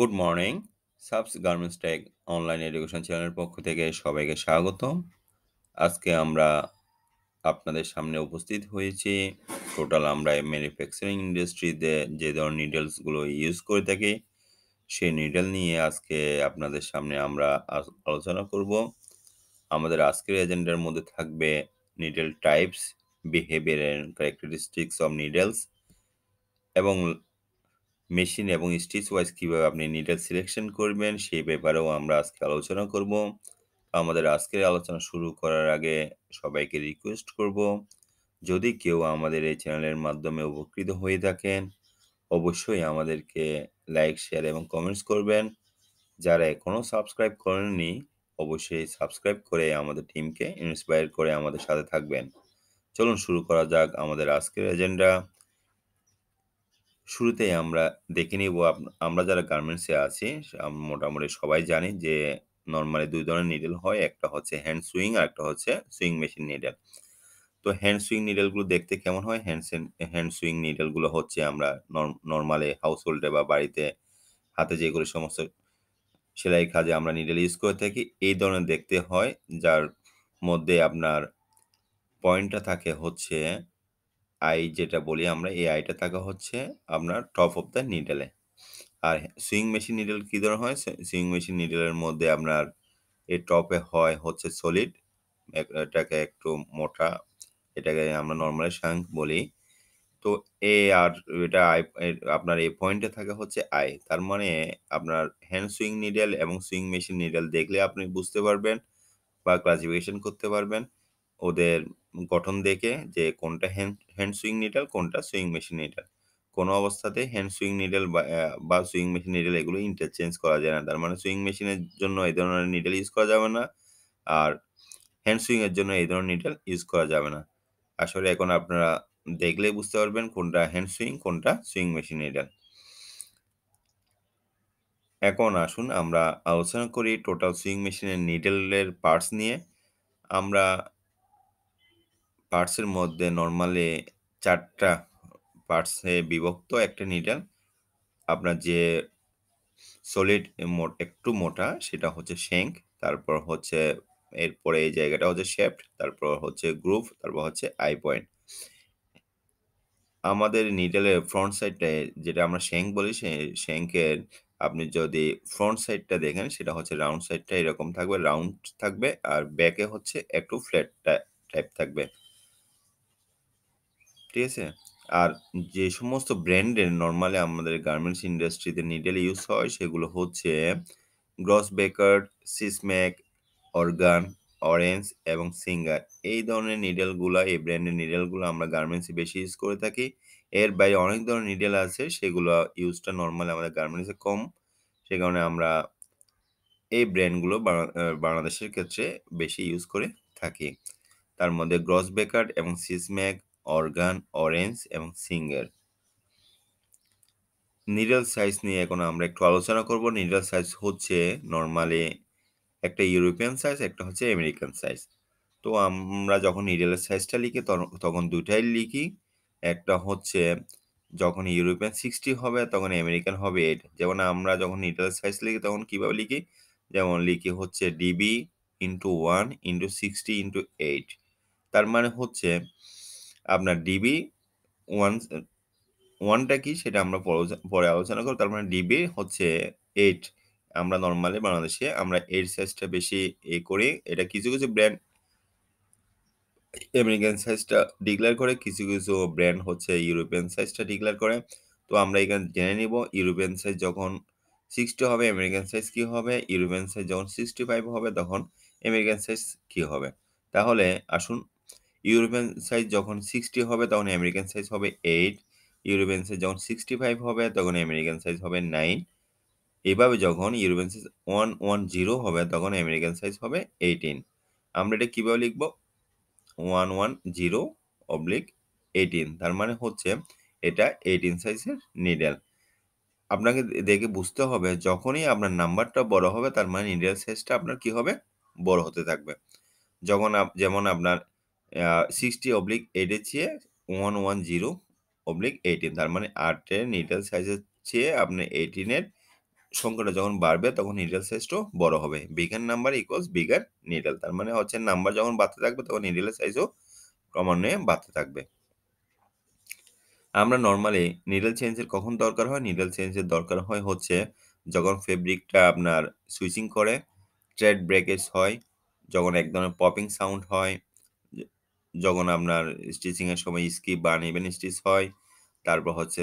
Good morning সাবস garments tag online education চ্যানেলের পক্ষ থেকে সবাইকে স্বাগতম আজকে আমরা আপনাদের সামনে উপস্থিত হয়েছি টোটাল আমরা ম্যানুফ্যাকচারিং ইন্ডাস্ট্রিতে যে ধরনের নিডেলসগুলো ইউজ করে থাকি সেই নিডেল নিয়ে আজকে আপনাদের সামনে আমরা আলোচনা করব আমাদের আজকের এজেন্ডার মধ্যে থাকবে needle types behaviour and characteristics of needles এবং মেশিন এবং স্টিচ ওয়াইজ কীভাবে আপনি নিডেল সিলেকশন করবেন সেই ব্যাপারেও আমরা আজকে আলোচনা করব আমাদের আজকের আলোচনা শুরু করার আগে সবাইকে রিকোয়েস্ট করব যদি কেউ আমাদের এই চ্যানেলের মাধ্যমে উপকৃত হয়ে থাকেন অবশ্যই আমাদেরকে লাইক শেয়ার এবং কমেন্টস করবেন যারা এখনও সাবস্ক্রাইব করেননি অবশ্যই সাবস্ক্রাইব করে আমাদের টিমকে ইন্সপায়ার করে আমাদের সাথে থাকবেন চলুন শুরু করা যাক আমাদের আজকের এজেন্ডা শুরুতেই আমরা দেখে নিব আপ- আমরা যারা গার্মেন্টসে আছি মোটামুটি সবাই জানি যে নর্মালি দুই ধরনের নিডেল হয় একটা হচ্ছে হ্যান্ড সুইং আর একটা হচ্ছে সুইং মেশিন নিডেল তো হ্যান্ড সুইং নিডেলগুলো দেখতে কেমন হয় হ্যান্ড হ্যান্ড সুইং নিডেলগুলো হচ্ছে আমরা নর্মালি হাউস হোল্ডে বা বাড়িতে হাতে যেগুলো সমস্ত সেলাই কাজে আমরা নিডেল ইউজ করে থাকি এই ধরনের দেখতে হয় যার মধ্যে আপনার পয়েন্টটা থাকে হচ্ছে আই যেটা বলি আমরা এই আইটা থাকা হচ্ছে আপনার টপ অফ দ্য নিডেলে আর সুইং মেশিন নিডেল কী ধরনের হয় সুইং মেশিন নিডেলের মধ্যে আপনার এই টপে হয় হচ্ছে সলিড এটাকে একটু মোটা এটাকে আমরা নর্মালি সাং বলি তো এ আর এটা আই আপনার এই পয়েন্টে থাকা হচ্ছে আই তার মানে আপনার হ্যান্ড সুইং নিডেল এবং সুইং মেশিন নিডেল দেখলে আপনি বুঝতে পারবেন বা ক্লাসিফিকেশন করতে পারবেন ওদের গঠন দেখে যে কোনটা হ্যান্ড হ্যান্ড সুইং নিডাল কোনটা সুইং মেশিন নিডাল কোনো অবস্থাতে হ্যান্ড সুইং নিডেল বা সুইং মেশিন নিডেল এগুলো ইন্টারচেঞ্জ করা যায় না তার মানে সুইং মেশিনের জন্য এই ধরনের নিডেল ইউজ করা যাবে না আর হ্যান্ড সুইংয়ের জন্য এই ধরনের নিডেল ইউজ করা যাবে না আসলে এখন আপনারা দেখলে বুঝতে পারবেন কোনটা হ্যান্ড সুইং কোনটা সুইং মেশিন নিডেল এখন আসুন আমরা আলোচনা করি টোটাল সুইং মেশিনের নিডেলের পার্টস নিয়ে আমরা পার্টসের মধ্যে নর্মালি চারটা পার্টসে বিভক্ত একটা নিডেল আপনার যে সলিড একটু মোটা সেটা হচ্ছে শ্যাঙ্ক তারপর হচ্ছে এরপরে এই জায়গাটা হচ্ছে শেফট তারপর হচ্ছে গ্রুভ তারপর হচ্ছে আই পয়েন্ট আমাদের নিডেলের ফ্রন্ট সাইডটা যেটা আমরা শেঙ্ক বলি শেঙ্কের আপনি যদি ফ্রন্ট সাইডটা দেখেন সেটা হচ্ছে রাউন্ড সাইডটা এরকম থাকবে রাউন্ড থাকবে আর ব্যাকে হচ্ছে একটু ফ্ল্যাট টাইপ থাকবে ঠিক আছে আর যে সমস্ত ব্র্যান্ডের নর্মালি আমাদের গার্মেন্টস ইন্ডাস্ট্রিতে নিডেল ইউজ হয় সেগুলো হচ্ছে গ্রস বেকার্ড সিসম্যাক অর্গান অরেঞ্জ এবং সিঙ্গার এই ধরনের নিডেলগুলো এই ব্র্যান্ডের নিডেলগুলো আমরা গার্মেন্টসে বেশি ইউজ করে থাকি এর বাইরে অনেক ধরনের নিডেল আছে সেগুলো ইউজটা নর্মালি আমাদের গার্মেন্টসে কম সে কারণে আমরা এই ব্র্যান্ডগুলো বাংলাদেশের ক্ষেত্রে বেশি ইউজ করে থাকি তার মধ্যে গ্রস বেকার্ড এবং সিসম্যাক অর্গান অরেঞ্জ এবং সিঙ্গার নিডল সাইজ নিয়ে এখন আমরা একটু আলোচনা করব নিডল সাইজ হচ্ছে নর্মালি একটা ইউরোপিয়ান সাইজ একটা হচ্ছে আমেরিকান সাইজ তো আমরা যখন নিডলের সাইজটা লিখি তখন দুটাই লিখি একটা হচ্ছে যখন ইউরোপিয়ান সিক্সটি হবে তখন আমেরিকান হবে এইট যেমন আমরা যখন নিডল সাইজ লিখি তখন কীভাবে লিখি যেমন লিখি হচ্ছে DB into one into sixty into eight তার মানে হচ্ছে আপনার ডিবি ওয়ান ওয়ানটা কি সেটা আমরা পরে আলোচনা করব তার মানে ডিবি হচ্ছে এইট আমরা নর্মালি বাংলাদেশে আমরা এইট সাইজটা বেশি এ করি এটা কিছু কিছু ব্র্যান্ড আমেরিকান সাইজটা ডিক্লেয়ার করে কিছু কিছু ব্র্যান্ড হচ্ছে ইউরোপিয়ান সাইজটা ডিক্লেয়ার করে তো আমরা এখানে জেনে নিব ইউরোপিয়ান সাইজ যখন সিক্সটি হবে আমেরিকান সাইজ কী হবে ইউরোপিয়ান সাইজ যখন সিক্সটি ফাইভ হবে তখন আমেরিকান সাইজ কী হবে তাহলে আসুন ইউরোপিয়ান সাইজ যখন সিক্সটি হবে তখন আমেরিকান সাইজ হবে এইট ইউরোপিয়ান সাইজ যখন সিক্সটি ফাইভ হবে তখন আমেরিকান সাইজ হবে নাইন এভাবে যখন European size one one zero হবে তখন আমেরিকান সাইজ হবে এইটিন আমরা এটা কীভাবে লিখব one one zero oblique eighteen তার মানে হচ্ছে এটা এইটিন সাইজের নিডেল আপনাকে দেখে বুঝতে হবে যখনই আপনার নাম্বারটা বড় হবে তার মানে নিডেল সাইজটা আপনার কি হবে বড় হতে থাকবে যখন যেমন আপনার সিক্সটি অবলিক এইটের চেয়ে one one zero oblique eighteen তার মানে আটের নিডেল সাইজের চেয়ে আপনি এইটিনের সংখ্যাটা যখন বাড়বে তখন নিডেল সাইজটাও বড় হবে bigger number equals bigger needle তার মানে হচ্ছে নাম্বার যখন বাড়তে থাকবে তখন নিডেলের সাইজও ক্রমান্বয়ে বাড়তে থাকবে আমরা নর্মালি নিডেল চেঞ্জের কখন দরকার হয় নিডল চেঞ্জের দরকার হয় হচ্ছে যখন ফেব্রিকটা আপনার সুইচিং করে ট্রেড ব্রেকেজ হয় যখন এক ধরনের পপিং সাউন্ড হয় যখন আপনার স্টিচিং এর সময় স্কিপ বা আনইভেন স্টিচ হয় তারপর হচ্ছে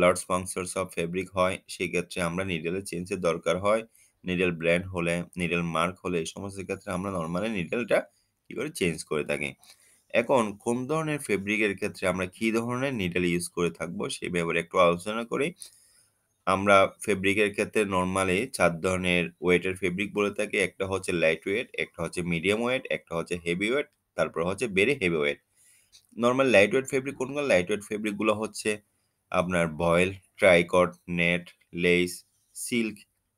লার্জ ফাংশনস অফ ফেব্রিক হয় সেই ক্ষেত্রে আমরা নিডেলের চেঞ্জের দরকার হয় নিডেল ব্র্যান্ড হলে নিডেল মার্ক হলে এই সমস্ত ক্ষেত্রে আমরা নর্মালি নিডেলটা কী করে চেঞ্জ করে থাকি এখন কোন ধরনের ফেব্রিকের ক্ষেত্রে আমরা কী ধরনের নিডেল ইউজ করে থাকবো সেই ব্যাপারে একটু আলোচনা করি আমরা ফেব্রিকের ক্ষেত্রে নর্মালি চার ধরনের ওয়েটের ফেব্রিক বলে থাকি একটা হচ্ছে লাইট ওয়েট একটা হচ্ছে মিডিয়াম ওয়েট একটা হচ্ছে হেভি ওয়েট তারপর হচ্ছে বেড়ে heavy weight normal light weight fabric কোনগুলো লাইট ওয়েট ফেব্রিকগুলো হচ্ছে আপনার voile tricot net lace silk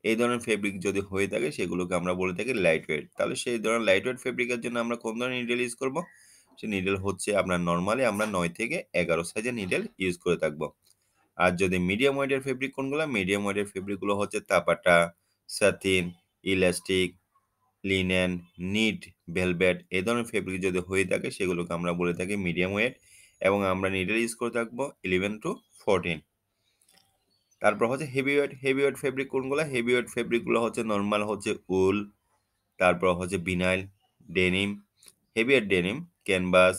এই ধরনের ফেব্রিক যদি হয়ে থাকে সেগুলোকে আমরা বলে থাকি লাইট ওয়েট তাহলে সেই ধরনের লাইট ওয়েট ফেব্রিকের জন্য আমরা কোন ধরনের নিডেল ইউজ করবো সে নিডেল হচ্ছে আপনার নর্মালি আমরা নয় থেকে এগারো সাইজের নিডেল ইউজ করে থাকবো আর যদি মিডিয়াম ওয়েটের ফেব্রিক কোনগুলো মিডিয়াম ওয়েটের ফেব্রিকগুলো হচ্ছে taffeta satin elastic linen knit velvet এই ধরনের ফেব্রিক যদি হয়ে থাকে সেগুলোকে আমরা বলে থাকি মিডিয়াম ওয়েট এবং আমরা নিটের ইউজ করে থাকবো ইলেভেন টু ফোরটিন তারপর হচ্ছে heavy weight heavy weight fabric কোনগুলো হেভি ওয়েট ফেব্রিকগুলো হচ্ছে নর্মাল হচ্ছে উল তারপর হচ্ছে vinyl denim heavy weight denim canvas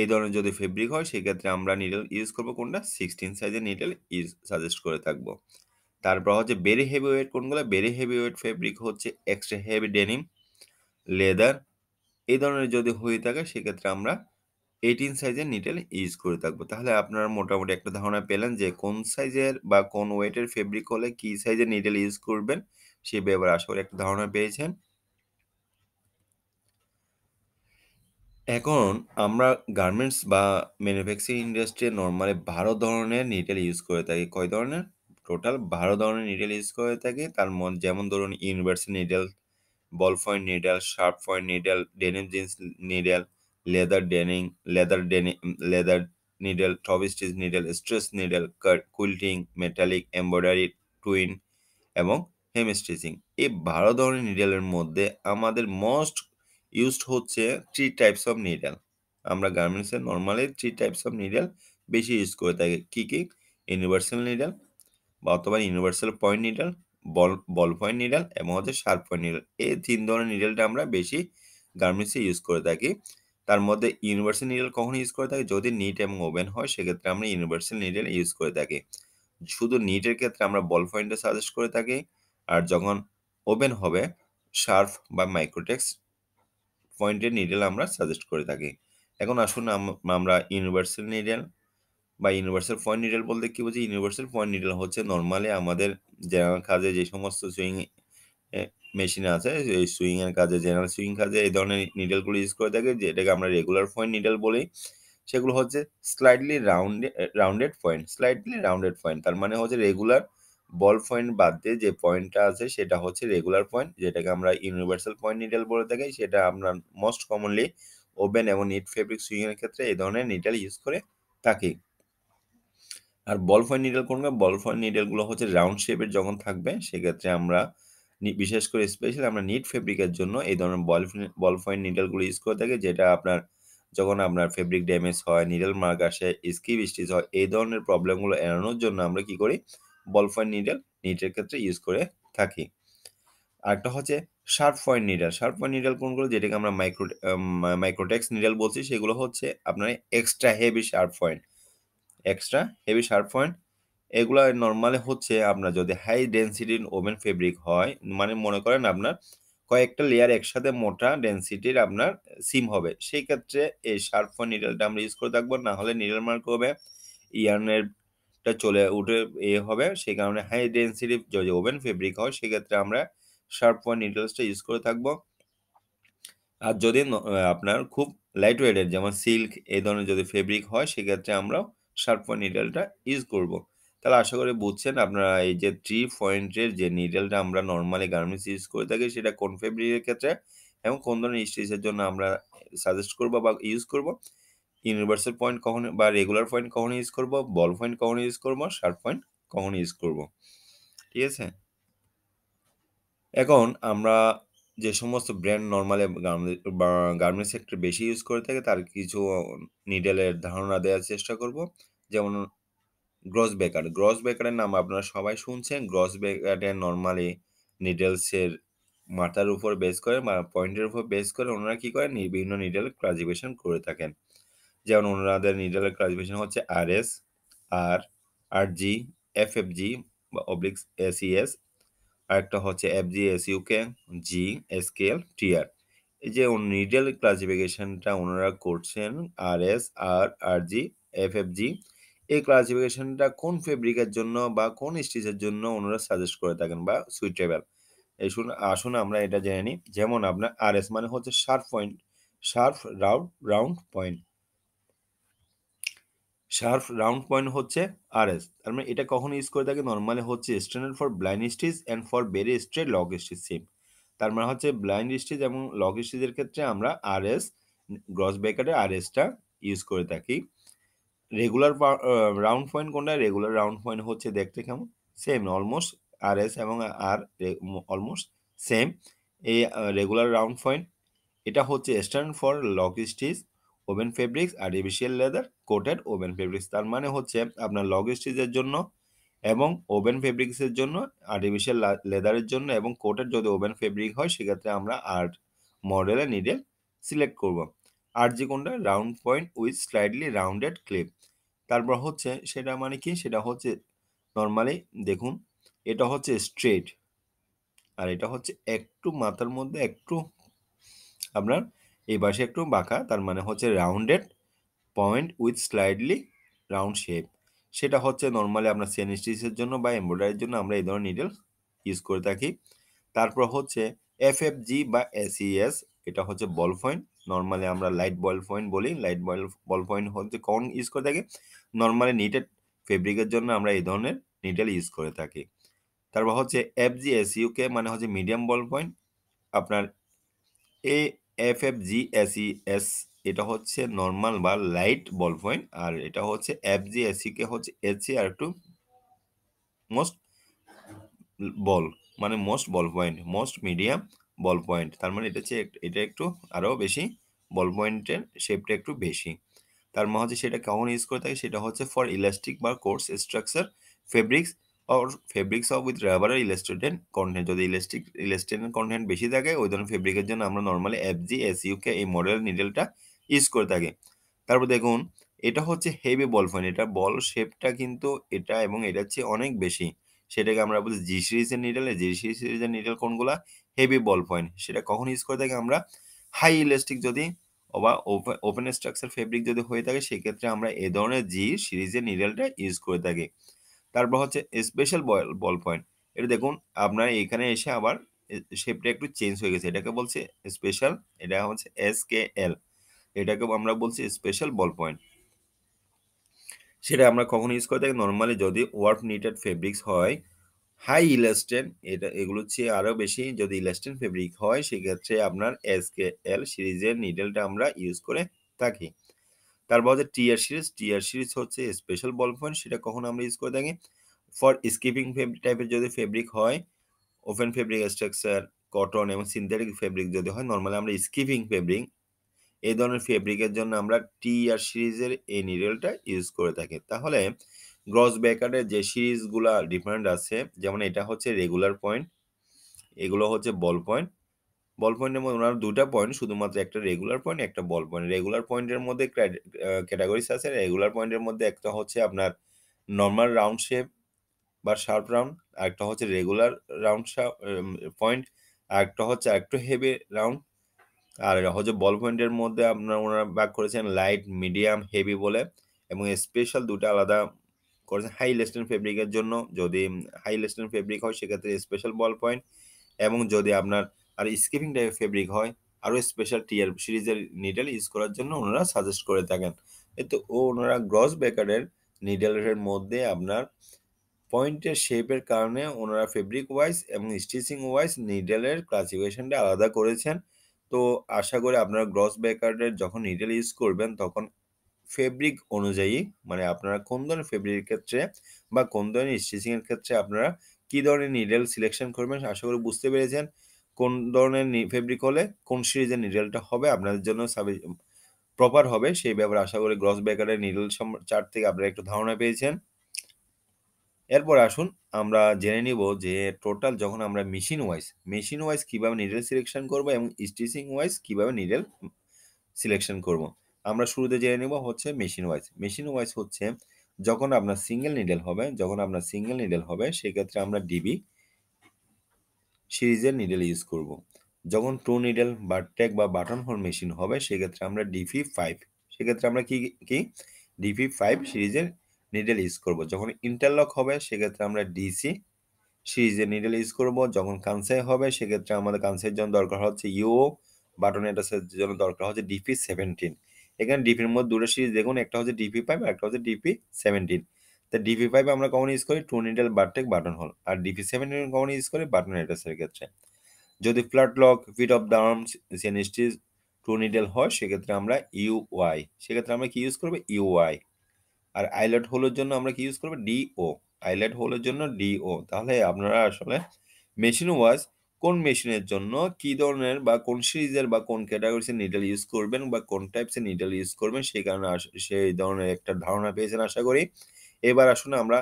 এই ধরনের যদি ফেব্রিক হয় সেক্ষেত্রে আমরা নিডেল ইউজ করবো কোনটা সিক্সটিন সাইজের নিডেল ইউজ সাজেস্ট করে থাকবো তারপর হচ্ছে বেরি হেভি ওয়েট কোনগুলো বেরি হেভি ওয়েট ফেব্রিক হচ্ছে এক্সট্রা হেভি ডেনিম লেদার এই ধরনের যদি হয়ে থাকে সেক্ষেত্রে আমরা এইটিন সাইজের নিটেল ইউজ করে থাকবো তাহলে আপনারা মোটামুটি একটা ধারণা পেলেন যে কোন সাইজের বা কোন ওয়েটের ফেব্রিক হলে কী সাইজের নিটেল ইউজ করবেন সে ব্যাপারে আশা করি একটা ধারণা পেয়েছেন এখন আমরা গার্মেন্টস বা ম্যানুফ্যাকচারিং ইন্ডাস্ট্রি নর্মালি বারো ধরনের নিটেল ইউজ করে থাকি কয় ধরনের টোটাল বারো ধরনের নিডেল ইউজ করে থাকি তার মধ্যে যেমন ধরুন universal needle ball point needle sharp point needle denim jeans needle leather denim leather denim leather needle top stitch needle stretch needle quilting metallic embroidery twin এবং হেম স্টিচিং এই বারো ধরনের নিডেলের মধ্যে আমাদের মোস্ট ইউজড হচ্ছে থ্রি টাইপস অফ নিডেল আমরা গার্মেন্টসের normally three types of needle বেশি ইউজ করে থাকি কী কী ইউনিভার্সাল নিডেল বা অথবা universal point needle ball ball point needle এবং হচ্ছে শার্প পয়েন্ট নিডাল এই তিন ধরনের নিডেলটা আমরা বেশি গার্মেন্টসে ইউজ করে থাকি তার মধ্যে ইউনিভার্সাল নিডেল কখন ইউজ করে থাকি যদি নিট এবং ওভেন হয় সেক্ষেত্রে আমরা ইউনিভার্সাল নিডেল ইউজ করে থাকি শুধু নিটের ক্ষেত্রে আমরা বল পয়েন্টটা সাজেস্ট করে থাকি আর যখন ওভেন হবে শার্প বা মাইক্রোটেক্স পয়েন্টের নিডেল আমরা সাজেস্ট করে থাকি এখন আসুন আমরা ইউনিভার্সাল নিডেল বা ইউনিভার্সাল পয়েন্ট নিডেল বলতে কি বুঝি ইউনিভার্সাল পয়েন্ট নিডেল হচ্ছে নর্মালি আমাদের জেনারেল কাজে যে সমস্ত সুইং মেশিন আছে এই সুইং এর কাজে জেনারেল সুইং কাজে এই ধরনের নিডেলগুলো ইউজ করে থাকে যেটাকে আমরা রেগুলার পয়েন্ট নিডেল বলি সেগুলো হচ্ছে স্লাইডলি রাউন্ডে rounded point slightly rounded point তার মানে হচ্ছে রেগুলার বল পয়েন্ট বাদ দিয়ে যে পয়েন্টটা আছে সেটা হচ্ছে রেগুলার পয়েন্ট যেটাকে আমরা ইউনিভার্সাল পয়েন্ট নিডেল বলে থাকি সেটা আমরা মোস্ট কমনলি ওভেন এবং নিট ফেব্রিক সুইংয়ের ক্ষেত্রে এই ধরনের নিডেল ইউজ করে থাকি আর বল ফয় নিডেল কোনগুলো বল ফয় নিডলগুলো হচ্ছে রাউন্ড শেপের যখন থাকবে সেক্ষেত্রে আমরা বিশেষ করে স্পেশালি আমরা নিট ফেব্রিকের জন্য এই ধরনের বল বল ফয় নিডলগুলো ইউজ করে থাকি যেটা আপনার যখন আপনার ফেব্রিক ড্যামেজ হয় নিডেল মার্ক আসে স্কিপ স্টিচ হয় এই ধরনের প্রবলেমগুলো এড়ানোর জন্য আমরা কি করি বল ফয় নিডেল নিটের ক্ষেত্রে ইউজ করে থাকি আরেকটা হচ্ছে sharp point needle sharp point needle কোনগুলো যেটাকে আমরা মাইক্রো মাইক্রোটেক্স নিডেল বলছি সেগুলো হচ্ছে আপনার extra heavy sharp point extra heavy sharp point এগুলো নর্মালি হচ্ছে আপনার যদি হাই ডেন্সিটির ওভেন ফেব্রিক হয় মানে মনে করেন আপনার কয়েকটা লেয়ার একসাথে মোটা ডেন্সিটির আপনার সিম হবে সেই ক্ষেত্রে এই শার্প পয়েন্ট নিডেলটা আমরা ইউজ করে থাকবো না হলে নিডেল মার্ক হবে ইয়ার্নের চলে উঠে এ হবে সেই কারণে হাই ডেন্সিটি যদি ওভেন ফেব্রিক হয় সেক্ষেত্রে আমরা শার্প পয়েন্ট নিডেলসটা ইউজ করে থাকবো আর যদি আপনার খুব লাইট ওয়েটের যেমন সিল্ক এই ধরনের যদি ফেব্রিক হয় সেক্ষেত্রে আমরা শার্পন নিডেলটা ইউজ করব। তাহলে আশা করি বুঝছেন আপনারা এই যে থ্রি পয়েন্টের যে নিডেলটা আমরা নর্মালি গার্মেন্টস ইউজ করে থাকি সেটা কোন ফেব্রিকের ক্ষেত্রে এবং কোন ধরনের স্টেজের জন্য আমরা সাজেস্ট করব বা ইউজ করব ইউনিভার্সাল পয়েন্ট কখন বা রেগুলার পয়েন্ট কখন ইউজ করব বল পয়েন্ট কখন ইউজ করব শার্প পয়েন্ট কখন ইউজ করব ঠিক আছে এখন আমরা যে সমস্ত brand normally garment garments sector বেশি ইউজ করে থাকে তার কিছু নিডেলের ধারণা দেওয়ার চেষ্টা করব। যেমন গ্রস বেকার, গ্রস বেকারের নাম আপনারা সবাই শুনছেন। গ্রস বেকারে নর্মালি নিডেলসের মাথার উপর বেস করে বা পয়েন্টের উপর বেস করে ওনারা কী করেন বিভিন্ন নিডেল ক্রাজিভেশন করে থাকেন। যেমন ওনাদের নিডেলের ক্রাজিভেশন হচ্ছে R S R, R G F F G বা অবলিক্স ই এস আরেকটা হচ্ছে F G S U K G T T R এই যে নিডেল ক্লাসিফিকেশনটা ওনারা করছেন R S R R G F F G এই ক্লাসিফিকেশনটা কোন ফেব্রিকের জন্য বা কোন স্টিচের জন্য ওনারা সাজেস্ট করে থাকেন বা সুইটেবেল এই শুনে আসুন আমরা এটা জেনে নিই যেমন আপনার আর এস মানে হচ্ছে sharp point sharp round round point sharp round point হচ্ছে আর এস তার মানে এটা কখন ইউজ করে থাকে নর্মালি হচ্ছে standard for blind stitch and for very straight lock stitch same তার মানে হচ্ছে ব্লাইন্ড স্টিচ এবং লগ স্টিজের ক্ষেত্রে আমরা আর এস গ্রস বেকারের আর এসটা ইউজ করে থাকি রেগুলার রাউন্ড পয়েন্ট কোনটা রেগুলার রাউন্ড পয়েন্ট হচ্ছে দেখতে কেমন সেম অলমোস্ট আর এস এবং আর অলমোস্ট সেম এই রেগুলার রাউন্ড পয়েন্ট এটা হচ্ছে stand for lock stitch woven fabrics artificial leather coated woven fabrics তার মানে হচ্ছে আপনার লগ স্টিজের জন্য এবং ওভেন ফেব্রিক্সের জন্য আর্টিফিশিয়াল লেদারের জন্য এবং কোটের যদি ওভেন ফেব্রিক হয় সেক্ষেত্রে আমরা আর্ট মডেলের নিডেল সিলেক্ট করব আর যে কোনটা round point with slightly rounded clip তারপর হচ্ছে সেটা মানে কি সেটা হচ্ছে নর্মালি দেখুন এটা হচ্ছে স্ট্রেট আর এটা হচ্ছে একটু মাথার মধ্যে একটু আপনার এই পাশে একটু বাঁকা তার মানে হচ্ছে rounded point with slightly round shape সেটা হচ্ছে নর্মালি আমরা সেনিস্টিসের জন্য বা এমব্রয়ডারির জন্য আমরা এই ধরনের নিডেল ইউজ করে থাকি তারপর হচ্ছে এফ এফ জি বা এসইএস e এটা হচ্ছে বল পয়েন্ট নর্মালি আমরা লাইট বল পয়েন্ট বলি লাইট বল বল পয়েন্ট হচ্ছে কন ইউজ করে থাকি নর্মালি নিটেড ফেব্রিকের জন্য আমরা এই ধরনের নিডেল ইউজ করে থাকি তারপর হচ্ছে এফ জি এস ইউকে মানে হচ্ছে মিডিয়াম বল পয়েন্ট আপনার এ F F G S E S এটা হচ্ছে নর্মাল বা লাইট বল পয়েন্ট আর এটা হচ্ছে এফ জি এস কে হচ্ছে এস আর একটু মোস্ট বল মানে most ball point most medium ball point তার মানে এটা হচ্ছে এটা একটু আরও বেশি বল পয়েন্টের শেপটা একটু বেশি তার মানে হচ্ছে সেটা কখন ইউজ করে থাকে সেটা হচ্ছে ফর ইলাস্টিক বা coarse structure fabrics or fabrics of with রাবারের আর ইলাস্ট্রেটেড কন্টেন্ট যদি ইলাস্টিক ইলাস্ট্রেটেড কন্টেন্ট বেশি থাকে ওই ধরনের ফেব্রিকের জন্য আমরা নর্মালি এফজি এসইউকে এই মডেল নিডেলটা ইউজ করে থাকি তারপর দেখুন এটা হচ্ছে হেভি বল ফোন এটা বল শেপটা কিন্তু এটা এবং এটার চেয়ে অনেক বেশি সেটাকে আমরা বলছি জি সিরিজের নিডেল জি সিরিজের নিডেল কোনগুলা হেভি বল পয়েন্ট সেটা কখন ইউজ করে থাকি আমরা হাই ইলাস্টিক যদি বা ওপেন স্ট্রাকচার ফেব্রিক যদি হয়ে থাকে সেক্ষেত্রে আমরা এ ধরনের জি সিরিজের নিডেলটা ইউজ করে থাকি তারপর হচ্ছে স্পেশাল বল বল পয়েন্ট এটা দেখুন আপনার এখানে এসে আবার শেপটা একটু চেঞ্জ হয়ে গেছে এটাকে বলছে স্পেশাল এটা হচ্ছে এস কে এল এটাকে আমরা বলছি স্পেশাল বল পয়েন্ট সেটা আমরা কখন ইউজ করে থাকি নর্মালি যদি ওয়ার্ফ নিটেড ফেব্রিক্স হয় হাই ইলাস্টেন এটা এগুলো হচ্ছে আরও বেশি যদি ইলাস্টেন ফেব্রিক হয় সেক্ষেত্রে আপনার এস কে এল সিরিজের নিডেলটা আমরা ইউজ করে থাকি তারপর হচ্ছে টিয়ার সিরিজ টিয়ার সিরিজ হচ্ছে স্পেশাল বল পয়েন্ট সেটা কখন আমরা ইউজ করে থাকি ফর স্কিপিং টাইপের যদি ফেব্রিক হয় ওপেন ফেব্রিক স্ট্রাকচার কটন এবং সিনথেটিক ফেব্রিক যদি হয় নর্মালি আমরা স্কিপিং ফেব্রিক এই ধরনের ফেব্রিকের জন্য আমরা টি আর সিরিজের এই নিডেলটা ইউজ করে থাকি তাহলে গ্রস বেকারের যে সিরিজগুলা ডিফারেন্ট আছে যেমন এটা হচ্ছে রেগুলার পয়েন্ট এগুলো হচ্ছে বল পয়েন্ট বল পয়েন্টের মধ্যে ওনার দুটা পয়েন্ট শুধুমাত্র একটা রেগুলার পয়েন্ট একটা বল পয়েন্ট রেগুলার পয়েন্টের মধ্যে ক্যাটাগরিস আছে রেগুলার পয়েন্টের মধ্যে একটা হচ্ছে আপনার নর্মাল রাউন্ড শেপ বা শার্প রাউন্ড আর একটা হচ্ছে রেগুলার রাউন্ড পয়েন্ট আরেকটা হচ্ছে আরেকটু হেভি রাউন্ড আর হচ্ছে বল পয়েন্টের মধ্যে আপনার ওনারা ভাগ করেছেন লাইট মিডিয়াম হেভি বলে এবং স্পেশাল দুটো আলাদা করেছেন হাই লেস্টার্ন ফেব্রিকের জন্য যদি হাই লেস্টার্ন ফেব্রিক হয় সেক্ষেত্রে স্পেশাল বল পয়েন্ট এবং যদি আপনার আর স্কিপিং টাইপের ফেব্রিক হয় আরও স্পেশাল টিয়ার সিরিজের নিডেল ইউজ করার জন্য ওনারা সাজেস্ট করে থাকেন এতে ও ওনারা গ্রস বেকারের নিডেলের মধ্যে আপনার পয়েন্টের শেপের কারণে ওনারা ফেব্রিক ওয়াইজ এবং স্টিচিং ওয়াইজ নিডেলের ক্লাসিফিকেশানটা আলাদা করেছেন তো আশা করি আপনারা গ্রস বেকারের যখন নিডেল ইউজ করবেন তখন ফেব্রিক অনুযায়ী মানে আপনারা কোন ধরনের ফেব্রিকের ক্ষেত্রে বা কোন ধরনের স্টিচিংয়ের ক্ষেত্রে আপনারা কী ধরনের নিডেল সিলেকশন করবেন আশা করি বুঝতে পেরেছেন কোন ধরনের ফেব্রিক হলে কোন সিরিজের নিডেলটা হবে আপনাদের জন্য সাবি প্রপার হবে সেই ব্যাপারে আশা করি গ্রস ব্যাকারের নিডেল চার্ট থেকে আপনারা একটু ধারণা পেয়েছেন এরপর আসুন আমরা জেনে নিব যে টোটাল যখন আমরা মেশিন ওয়াইজ মেশিন ওয়াইজ কীভাবে নিডেল সিলেকশন করব এবং স্টিচিং ওয়াইজ কীভাবে নিডেল সিলেকশন করব আমরা শুরুতে জেনে নেব হচ্ছে মেশিন ওয়াইজ মেশিন ওয়াইজ হচ্ছে যখন আপনার সিঙ্গেল নিডেল হবে যখন আপনার সিঙ্গেল নিডেল হবে সেক্ষেত্রে আমরা ডিবি সিরিজের নিডেল ইউজ করব। যখন টু নিডেল বা ট্যাগ বা বাটন হোল মেশিন হবে সেক্ষেত্রে আমরা ডিফি ফাইভ সেক্ষেত্রে আমরা কি কি ডিফি ফাইভ সিরিজের নিডেল ইউজ করব। যখন ইন্টারলক হবে সেক্ষেত্রে আমরা ডিসি সিরিজের নিডেল ইউজ করব যখন কানসাই হবে সেক্ষেত্রে আমাদের কানসাইয়ের জন্য দরকার হচ্ছে ইউও বাটন এটা জন্য দরকার হচ্ছে ডিপি সেভেন্টিন এখানে ডিপির মধ্যে দুটো সিরিজ দেখুন একটা হচ্ছে ডিপি ফাইভ আর একটা হচ্ছে ডিপি সেভেন্টিন তা ডিপি ফাইভ আমরা কমন ইউজ করি two needle bartack button hole আর ডিপি সেভেন কমন ইউজ করি বাটন হেডাসের ক্ষেত্রে যদি flat lock feed off the arm arms সেনিস্টিস টু নিডেল হয় সেক্ষেত্রে আমরা ইউ ওয়াই সেক্ষেত্রে আমরা কি ইউজ করবো ইউ ওয়াই আর আইলেট হোলের জন্য আমরা কি ইউজ করবো ডিও আইলেট হোলের জন্য ডিও তাহলে আপনারা আসলে মেশিন ওয়াজ কোন মেশিনের জন্য কি ধরনের বা কোন সিরিজের বা কোন ক্যাটাগরিসের নিডেল ইউজ করবেন বা কোন টাইপসের নিডল ইউজ করবেন সেই কারণে সেই ধরনের একটা ধারণা পেয়েছেন আশা করি এবার আসুন আমরা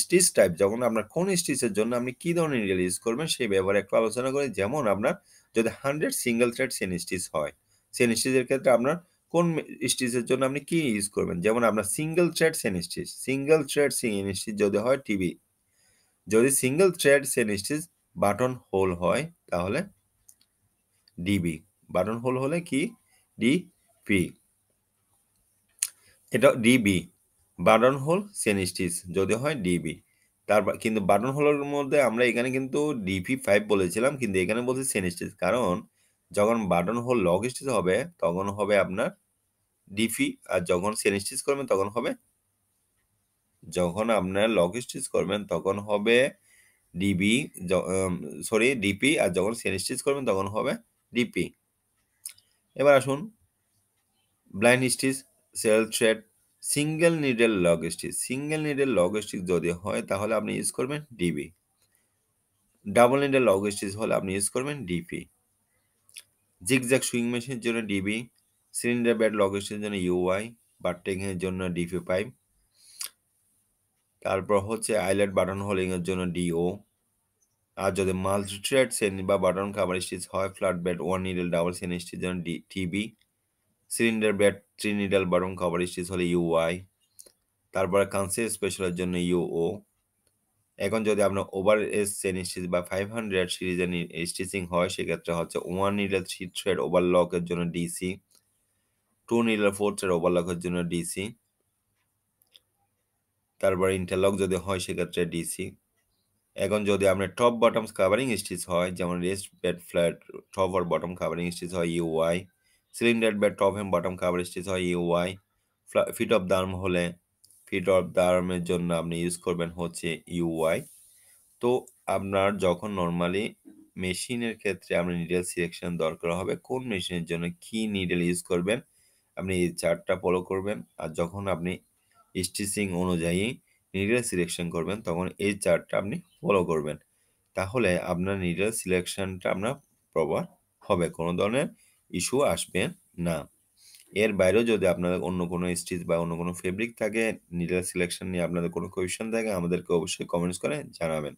স্টিচ টাইপ যখন আপনার কোন স্টিচের জন্য আপনি কী ধরনের নেল ইউজ করবেন সেই ব্যাপারে একটু আলোচনা করি যেমন আপনার যদি hundred single thread chain stitch হয় সেন স্টিচের ক্ষেত্রে আপনার কোন স্টিচের জন্য আপনি কি ইউজ করবেন যেমন আপনার single thread chain stitch single thread chain stitch যদি হয় টিভি যদি single thread chain stitch button hole হয় তাহলে ডিবি বাটন হোল হলে কি ডিপি এটা ডিবি বাটন হোল সেনিস্টিস যদি হয় ডিবি তার কিন্তু বাটন হোলের মধ্যে আমরা এখানে কিন্তু ডিপি ফাইভ বলেছিলাম কিন্তু এখানে বলছি সেনিস্টিস কারণ যখন বাটন হোল লগ স্টিচ হবে তখন হবে আপনার ডিপি আর যখন সেনিস্টিস করবেন তখন হবে যখন আপনার লগ স্টিচ করবেন তখন হবে ডিবি সরি ডিপি আর যখন সেনিস্টিস করবেন তখন হবে ডিপি এবার আসুন ব্লাইন্ড স্টিচ সেল thread single needle lockstitch single needle lockstitch যদি হয় তাহলে আপনি ইউজ করবেন ডিবি ডাবল নিডেল লজিস্টিক হলে আপনি ইউজ করবেন ডিপি জিগজ্যাগ সুইং মেশিনের জন্য ডিবি সিলিন্ডার ব্যাড লজিস্টিকের জন্য ইউআই বাট্টিংয়ের জন্য ডিপি পাইপ তারপর হচ্ছে আইলেট বাটন হোলিংয়ের জন্য ডিও আর যদি মাল্টিট্রেড সেন বা বাটন কাভার স্টিচ হয় flat bed one needle double chain stitch জন্য T B cylinder bed three needle button cover stitch হলে ইউআই তারপরে কাউন্সিল স্পেশালের জন্য ইউও এখন যদি আপনার ওভার এস চেন স্টিচ বা ফাইভ হান্ড্রেড সিরিজের স্টিচিং হয় সেক্ষেত্রে হচ্ছে ওয়ান নিডাল থ্রি থ্রেড ওভারলকের জন্য D C two needle four thread ওভারলকের জন্য ডিসি তারপরে ইন্টারলক যদি হয় সেক্ষেত্রে ডিসি এখন যদি আপনার টপ বটম কাভারিং স্টিচ হয় যেমন রেস্ট বেড ফ্ল্যাট টপ আর বটম কাভারিং স্টিচ হয় ইউআই সিলিন্ডার বা top hem bottom cover stitch হয় U Y feed off the arm হলে ফিট অফ দার্মের জন্য আপনি ইউজ করবেন হচ্ছে ইউ e ওয়াই তো আপনার যখন নর্মালি মেশিনের ক্ষেত্রে আপনি নিডেল সিলেকশন দরকার হবে কোন মেশিনের জন্য কি নিডেল ইউজ করবেন আপনি এই চার্টটা ফলো করবেন আর যখন আপনি স্টিচিং অনুযায়ী নিডেল সিলেকশন করবেন তখন এই চার্টটা আপনি ফলো করবেন তাহলে আপনার নিডেল সিলেকশনটা আপনার প্রপার হবে কোনো ধরনের ইস্যু আসবে না এর বাইরেও যদি আপনাদের অন্য কোনো স্টিচ বা অন্য কোনো ফেব্রিক থাকে নিজের সিলেকশন নিয়ে আপনাদের কোনো কোয়েশন থাকে আমাদেরকে অবশ্যই কমেন্টস করে জানাবেন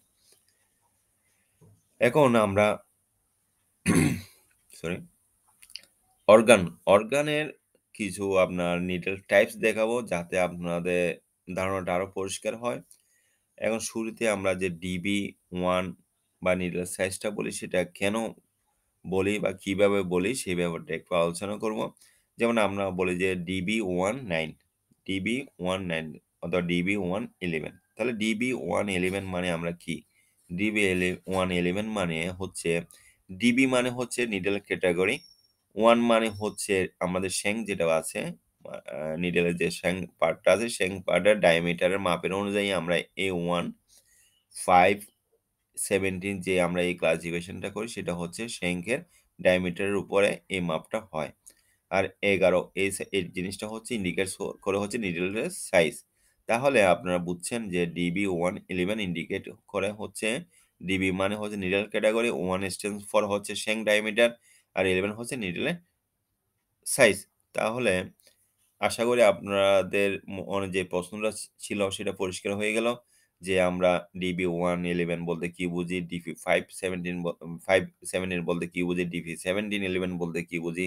এখন আমরা সরি অর্গান অর্গানের কিছু আপনার নিডেল টাইপস দেখাবো যাতে আপনাদের ধারণাটা আরও পরিষ্কার হয় এখন শুরুতে আমরা যে ডিবি ওয়ান বা নিডেল সাইজটা বলি সেটা কেন বলি বা কিভাবে বলি সেই ব্যাপারটা একটু আলোচনা করব। যেমন আমরা বলি যে ডিবি ডিবি ওয়ান নাইন অর্থাৎ ডিবি অথবা ইলেভেন তাহলে ডিবি ওয়ান ইলেভেন মানে আমরা কি? ইলেভেন মানে হচ্ছে ডিবি মানে হচ্ছে নিডেল ক্যাটাগরি, ওয়ান মানে হচ্ছে আমাদের শ্যাং যেটা আছে নিডেলের যে শ্যাং পার্টটা আছে শ্যাং পার্টের ডায়ামিটারের মাপের অনুযায়ী আমরা এ ওয়ান ফাইভ সেভেন্টিন যে আমরা এই ক্লাসিফিকেশনটা করি সেটা হচ্ছে শ্যাঙ্কের ডায়ামিটারের উপরে এই মাপটা হয় আর এগারো এই জিনিসটা হচ্ছে ইন্ডিকেট করে হচ্ছে নিডলের সাইজ তাহলে আপনারা বুঝছেন যে ডিবি ওয়ান ইলেভেন ইন্ডিকেট করে হচ্ছে ডিবি মানে হচ্ছে needle category one stands for হচ্ছে শেং ডায়ামিটার আর ইলেভেন হচ্ছে নিডলের সাইজ তাহলে আশা করি আপনাদের যে প্রশ্নটা ছিল সেটা পরিষ্কার হয়ে গেল যে আমরা ডিবি ওয়ান ইলেভেন বলতে কি বুঝি D P five seventeen five seventeen বলতে কি বুঝি ডিপি সেভেন্টিন ইলেভেন বলতে কি বুঝি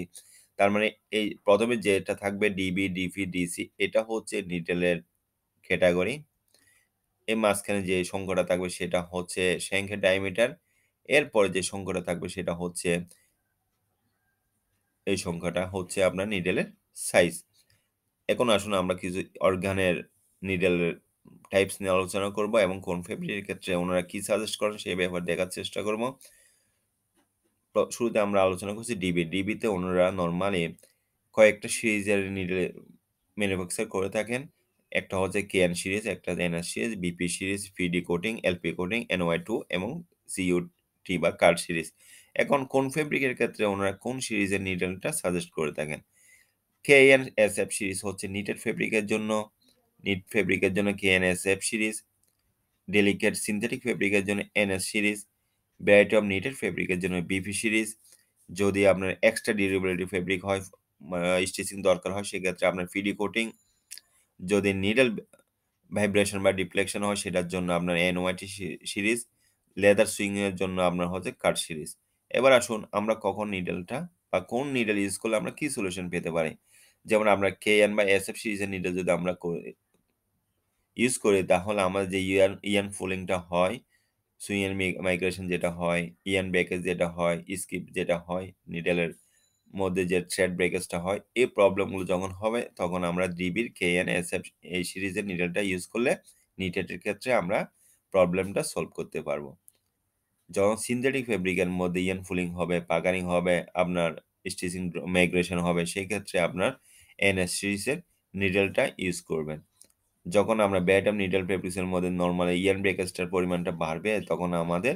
তার মানে এই প্রথমে যেটা থাকবে ডিবি ডিপি ডিসি এটা হচ্ছে ডিটেলের ক্যাটাগরি এর মাঝখানে যে সংখ্যাটা থাকবে সেটা হচ্ছে শ্যাঙ্কের ডায়মিটার এরপরে যে সংখ্যাটা থাকবে সেটা হচ্ছে এই সংখ্যাটা হচ্ছে আপনার নিডেলের সাইজ এখন আসুন আমরা কিছু অর্গানের নিডেলের টাইপস নিয়ে আলোচনা করব এবং কোন ফেব্রিকের ক্ষেত্রে ওনারা কি সাজেস্ট করেন সেই ব্যাপার দেখার চেষ্টা করব শুরুতে আমরা আলোচনা করছি ডিবি ডিবিতে ওনারা নর্মালি কয়েকটা সিরিজের নিলে ম্যানুফ্যাকচার করে থাকেন একটা হচ্ছে কে এন সিরিজ একটা N S series B P series F D coating L P coating N Y two এবং সিইউ টি বা কার্ড সিরিজ এখন কোন ফেব্রিকের ক্ষেত্রে ওনারা কোন সিরিজের নিডেলটা সাজেস্ট করে থাকেন K N S F series হচ্ছে নিটেড ফেব্রিকের জন্য নিট ফেব্রিকের জন্য N S F series delicate synthetic ফেব্রিকের জন্য N S series variety of knitted ফেব্রিকের জন্য বিপি সিরিজ যদি আপনার এক্সট্রা ডিউরেবিলিটি ফেব্রিক হয় স্টিচিং দরকার হয় সেক্ষেত্রে আপনার ফিডি কোটিং যদি নিডল ভাইব্রেশন বা ডিফ্লেকশন হয় সেটার জন্য আপনার এনওয়াইটি সিরিজ লেদার সুইংয়ের জন্য আপনার হচ্ছে কাট সিরিজ এবার আসুন আমরা কখন নিডলটা বা কোন নিডল ইউজ করলে আমরা কি সলিউশন পেতে পারি যেমন আমরা কে এন বা এস এফ সিরিজের নিডল যদি আমরা ইউজ করি তাহলে আমাদের যে ইয়ান ইয়ান ফুলিংটা হয় সুইয়ান মাইগ্রেশন যেটা হয় ইয়ান ব্রেকেজ যেটা হয় স্কিপ যেটা হয় নিডেলের মধ্যে যে থ্রেড ব্রেকেজটা হয় এই প্রবলেমগুলো যখন হবে তখন আমরা ডিবির কে এন এস এফ এই সিরিজের নিডেলটা ইউজ করলে নিটেটের ক্ষেত্রে আমরা প্রবলেমটা সলভ করতে পারবো যখন সিনথেটিক ফেব্রিকের মধ্যে ইয়ান ফুলিং হবে পাকানিং হবে আপনার স্টিচিং মাইগ্রেশন হবে সেই ক্ষেত্রে আপনার এন এস সিরিজের নিডেলটা ইউজ করবেন যখন আমরা ব্যাটাম নিডল ফেব্রিক্সের মধ্যে নর্মাল ইয়ান ব্রেকেজটার পরিমাণটা বাড়বে তখন আমাদের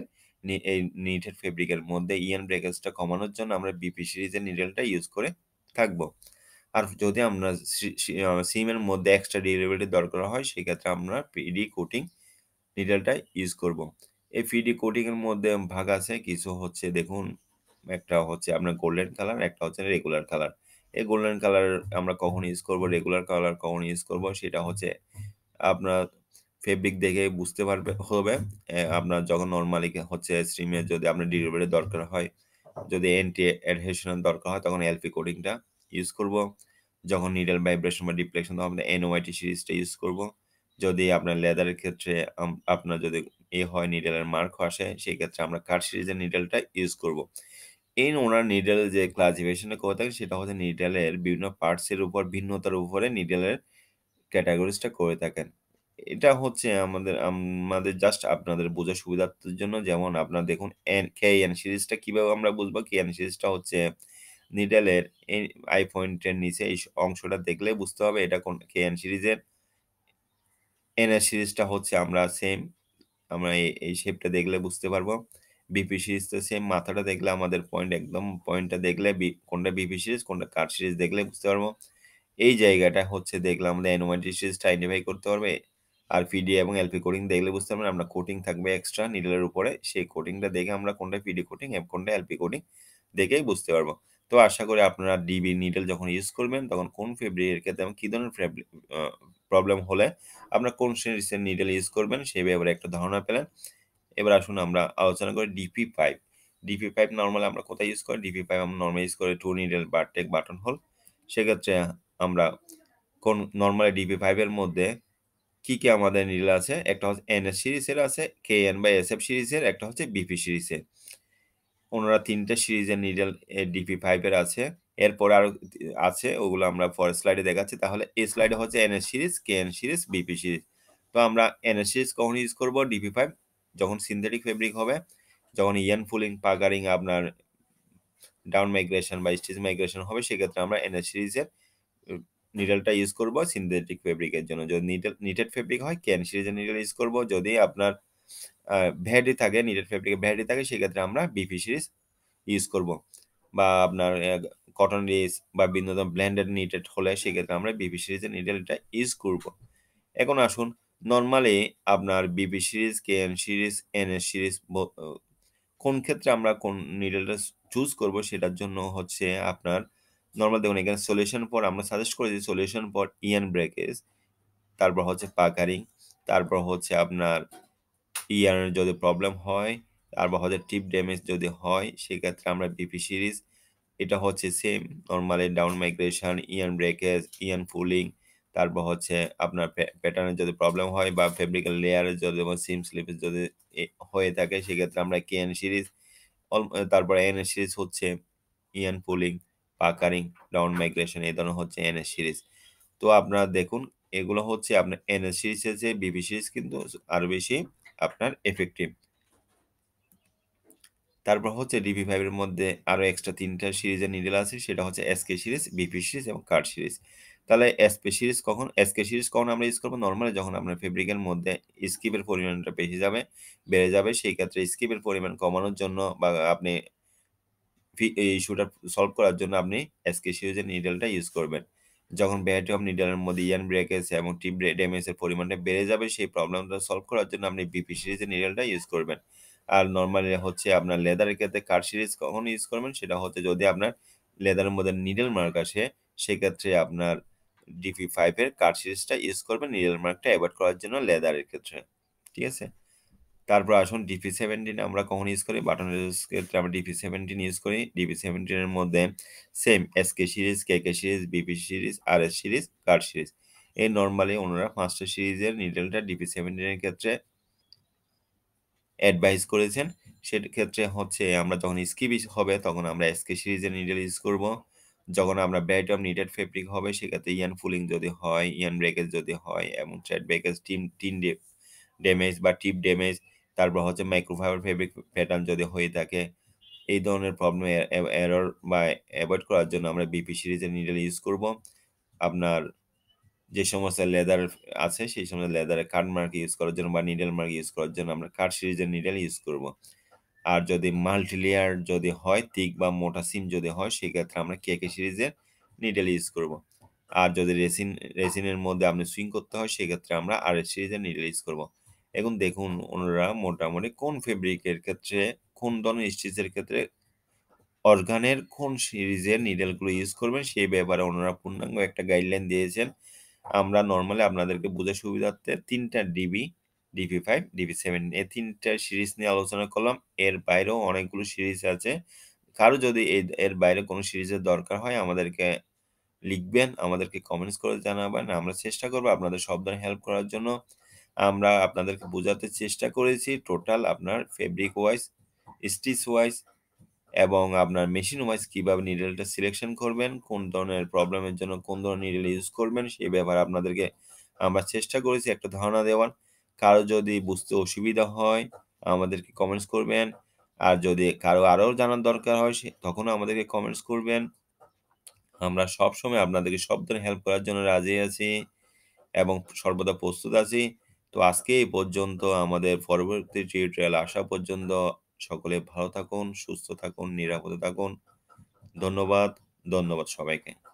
নি- এই নিটের ফেব্রিকের মধ্যে ইয়ান ব্রেকেজটা কমানোর জন্য আমরা বিপি সিরিজের নিডলটা ইউজ করে থাকবো আর যদি আমরা সিমের মধ্যে এক্সট্রা ডেলিভারি দরকার হয় সেক্ষেত্রে আমরা পিডি কোটিং নিডলটা ইউজ করব। এই পিডি কোটিংয়ের মধ্যে ভাগ আছে কিছু হচ্ছে দেখুন একটা হচ্ছে আপনার গোল্ডেন কালার একটা হচ্ছে রেগুলার কালার এই গোল্ডেন কালার আমরা কখন ইউজ করব রেগুলার কালার কখন ইউজ করব সেটা হচ্ছে আপনার ফেব্রিক দেখে বুঝতে পারবে হবে আপনার যখন নর্মালি হচ্ছে স্ট্রিমে যদি আপনার ডেলিভারি দরকার হয় যদি অ্যান্টি অ্যাডহেশনের দরকার হয় তখন এলপি কোডিংটা ইউজ করব যখন নিডেল ভাইব্রেশন বা ডিপ্লেকশন তখন আমরা এনওয়াইটি সিরিজটা ইউজ করব যদি আপনার লেদারের ক্ষেত্রে আপনার যদি এ হয় নিডেলের মার্ক আসে সেই ক্ষেত্রে আমরা কার সিরিজের নিডেলটা ইউজ করব এই ওনার নিডেলের যে ক্লাসিফিকেশনটা করে থাকেন সেটা হচ্ছে নিডেলের বিভিন্ন পার্টসের উপর ভিন্নতার উপরে নিডেলের ক্যাটাগরিজটা করে থাকেন এটা হচ্ছে আমাদের আমাদের জাস্ট আপনাদের বোঝার সুবিধার্থের জন্য যেমন আপনার দেখুন এন কে এন সিরিজটা কীভাবে আমরা বুঝবো কে এন সিরিজটা হচ্ছে নিডেলের আই পয়েন্টের নিচে এই অংশটা দেখলে বুঝতে হবে এটা কোন কে এন সিরিজের এন এস সিরিজটা হচ্ছে আমরা সেম আমরা এই শেপটা দেখলে বুঝতে পারবো বিপি তো সেম মাথাটা দেখলে আমাদের পয়েন্ট একদম পয়েন্টটা দেখলে কোনটা বিপি সিরিজ কোনটা কার সিরিজ দেখলে বুঝতে পারবো এই জায়গাটা হচ্ছে দেখলে আমাদের অ্যানোমেন্টি সিরিজটা আইডেন্টিফাই করতে পারবে আর পিডি এবং এলপি কোডিং দেখলে বুঝতে পারবেন আমরা কোটিং থাকবে এক্সট্রা নিডলের উপরে সেই কোটিংটা দেখে আমরা কোনটা পিডি কোটিং এবং কোনটা এলপি কোডিং দেখেই বুঝতে পারবো তো আশা করি আপনারা ডিবি নিডল যখন ইউজ করবেন তখন কোন ফেব্রিকের ক্ষেত্রে এবং কী ধরনের প্রবলেম হলে আপনার কোন সিরিজের নিডল ইউজ করবেন সেই ব্যাপারে একটা ধারণা পেলেন এবার আসুন আমরা আলোচনা করি D P five D P five normally আমরা কোথায় ইউজ করি ডিপি ফাইভ আমরা নর্মাল ইউজ করি টু নিডেল বা টেক বাটন হোল সেক্ষেত্রে আমরা কোন নর্মালি ডিপি ফাইভের মধ্যে কি কি আমাদের নিডেল আছে একটা হচ্ছে এনএস সিরিজের আছে কে এন বা এস এফ সিরিজের একটা হচ্ছে বিপি সিরিজের ওনারা তিনটে সিরিজের নিডেল ডিপি ফাইভের আছে এরপরে আরও আছে ওগুলো আমরা পরের স্লাইডে দেখাচ্ছি তাহলে এই স্লাইডে হচ্ছে N S series K N series B P series তো আমরা এনএস সিরিজ কখন ইউজ করবো ডিপি ফাইভ যখন সিনথেটিক ফেব্রিক হবে যখন ইয়ান ফুলিং পাগারিং আপনার ডাউন মাইগ্রেশন বা স্টিচ মাইগ্রেশন হবে সেক্ষেত্রে আমরা এনএস সিরিজের নিডেলটা ইউজ করব সিনথেটিক ফেব্রিকের জন্য যদি নিডেল নিটেড ফেব্রিক হয় ক্যান সিরিজের নিডেল ইউজ করব যদি আপনার ভ্যাডি থাকে নিটেড ফেব্রিকে ভ্যাডি থাকে সেক্ষেত্রে আমরা বিপি সিরিজ ইউজ করব বা আপনার কটন রিস বা বিভিন্ন ব্ল্যান্ডেড নিটেড হলে সেক্ষেত্রে আমরা বিপি সিরিজের নিডেলটা ইউজ করব এখন আসুন নর্মালি আপনার B P series K N series S series কোন ক্ষেত্রে আমরা কোন নিডেলটা চুজ করব সেটার জন্য হচ্ছে আপনার নর্মাল দেখুন এখানে সলিউশন পর আমরা সাজেস্ট করেছি সলিউশন পর ইয়ান ব্রেকেজ তারপর হচ্ছে পাকারিং তারপর হচ্ছে আপনার ইয়ারের যদি প্রবলেম হয় তারপর হচ্ছে টিপ ড্যামেজ যদি হয় সেক্ষেত্রে আমরা বিপি সিরিজ এটা হচ্ছে same normally down migration yarn breakage yarn pulling তারপর হচ্ছে আপনার প্যাটার্নের যদি প্রবলেম হয় বা ফেব্রিক্যাল লেয়ারের যদি এবং সিম স্লিপের যদি হয়ে থাকে সেক্ষেত্রে আমরা K N series N N S series হচ্ছে yarn pulling puckering down migration এই ধরনের হচ্ছে এনএস সিরিজ তো আপনারা দেখুন এগুলো হচ্ছে আপনার এনএস সিরিজের যে বিবি সিরিজ কিন্তু আরও বেশি আপনার এফেক্টিভ তারপর হচ্ছে ডিভি ফাইভের মধ্যে আরও এক্সট্রা তিনটা সিরিজের নিডেল আছে সেটা হচ্ছে এসকে সিরিজ বিপি সিরিজ এবং কার্ড সিরিজ তাহলে এসপি সিরিজ কখন এসকে সিরিজ কখন আমরা ইউজ করবো নর্মালি যখন আমরা ফেব্রিকের মধ্যে স্কিপের পরিমাণটা বেশি যাবে বেড়ে যাবে সেই ক্ষেত্রে স্কিপের পরিমাণ কমানোর জন্য বা আপনি এই ইস্যুটা সলভ করার জন্য আপনি এসকে সিরিজের নিডেলটা ইউজ করবেন যখন ব্যাটি অফ নিডেলের মধ্যে ইয়ান ব্রেকেজ এবং টিপ ড্যামেজের পরিমাণটা বেড়ে যাবে সেই প্রবলেমটা সলভ করার জন্য আপনি বিপি সিরিজের নিডেলটা ইউজ করবেন আর নর্মালি হচ্ছে আপনার লেদারের ক্ষেত্রে কার সিরিজ কখন ইউজ করবেন সেটা হচ্ছে যদি আপনার লেদারের মধ্যে নিডেল মার্ক আসে সেক্ষেত্রে আপনার ডিভি ফাইভের কার সিরিজটা ইউজ করবেন রিয়েল মার্কটা অ্যাভয়েড করার জন্য লেদারের ক্ষেত্রে ঠিক আছে তারপর আসুন ডিপি সেভেন্টিন আমরা কখন ইউজ করি বাটন ক্ষেত্রে আমরা ডিপি সেভেন্টিন ইউজ করি ডিপি সেভেন্টিনের মধ্যে same S K series K K series B P series R S series card series এই নর্মালি ওনারা পাঁচটা সিরিজের নিডেলটা ডিপি সেভেন্টিনের ক্ষেত্রে অ্যাডভাইস করেছেন সেক্ষেত্রে হচ্ছে আমরা যখন স্কিপ হবে তখন আমরা এসকে সিরিজের নিডেল ইউজ করবো যখন আমরা ব্যাটম নিটেড ফেব্রিক হবে সেক্ষেত্রে ইয়ান ফুলিং যদি হয় ইয়ান ব্রেকেজ যদি হয় এবং ট্রেড ব্রেকেজ টিম টিন ড্যামেজ বা টিপ ড্যামেজ তারপর হচ্ছে মাইক্রোফাইবার ফেব্রিক প্যাটার্ন যদি হয়ে থাকে এই ধরনের প্রবলেম এরর বা অ্যাভয়েড করার জন্য আমরা বিপি সিরিজের নিডেল ইউজ করব আপনার যে সমস্ত লেদার আছে সেই সমস্ত লেদারে কার্ড মার্ক ইউজ করার জন্য বা নিডেল মার্ক ইউজ করার জন্য আমরা কার্ড সিরিজের নিডেল ইউজ করব আর যদি মাল্টিলেয়ার যদি হয় তিক বা মোটা সিম যদি হয় সেক্ষেত্রে আমরা কেকে সিরিজের নিডেল ইউজ করব আর যদি রেসিন রেসিনের মধ্যে আপনি সুইং করতে হয় সেক্ষেত্রে আমরা আর সিরিজের নিডেল ইউজ করব এখন দেখুন ওনারা মোটামুটি কোন ফেব্রিকের ক্ষেত্রে কোন ধরনের স্টিচের ক্ষেত্রে অর্গানের কোন সিরিজের নিডেলগুলো ইউজ করবেন সেই ব্যাপারে ওনারা পূর্ণাঙ্গ একটা গাইডলাইন দিয়েছেন আমরা নর্মালি আপনাদেরকে বুঝে সুবিধার্থে তিনটা D B D V five D V seven এই তিনটা সিরিজ নিয়ে আলোচনা করলাম এর বাইরেও অনেকগুলো সিরিজ আছে কারো যদি এর বাইরে কোনো সিরিজের দরকার হয় আমাদেরকে লিখবেন আমাদেরকে কমেন্টস করে জানাবেন আমরা চেষ্টা করবো আপনাদের সব ধরনের হেল্প করার জন্য আমরা আপনাদেরকে বোঝাতে চেষ্টা করেছি টোটাল আপনার ফেব্রিক ওয়াইজ স্টিচ ওয়াইজ এবং আপনার মেশিন ওয়াইজ কীভাবে নিডেলটা সিলেকশন করবেন কোন ধরনের প্রবলেমের জন্য কোন ধরনের নিডেল ইউজ করবেন সেই ব্যাপারে আপনাদেরকে আমরা চেষ্টা করেছি একটা ধারণা দেওয়ার কারো যদি বুঝতে অসুবিধা হয় আমাদেরকে কমেন্টস করবেন আর যদি কারো আরও জানার দরকার হয় সে তখনও আমাদেরকে কমেন্টস করবেন আমরা সব সময় আপনাদেরকে সব ধরনের হেল্প করার জন্য রাজি আছি এবং সর্বদা প্রস্তুত আছি তো আজকে এই পর্যন্ত আমাদের পরবর্তী টিউটোরিয়াল আসা পর্যন্ত সকলে ভালো থাকুন সুস্থ থাকুন নিরাপদে থাকুন ধন্যবাদ ধন্যবাদ সবাইকে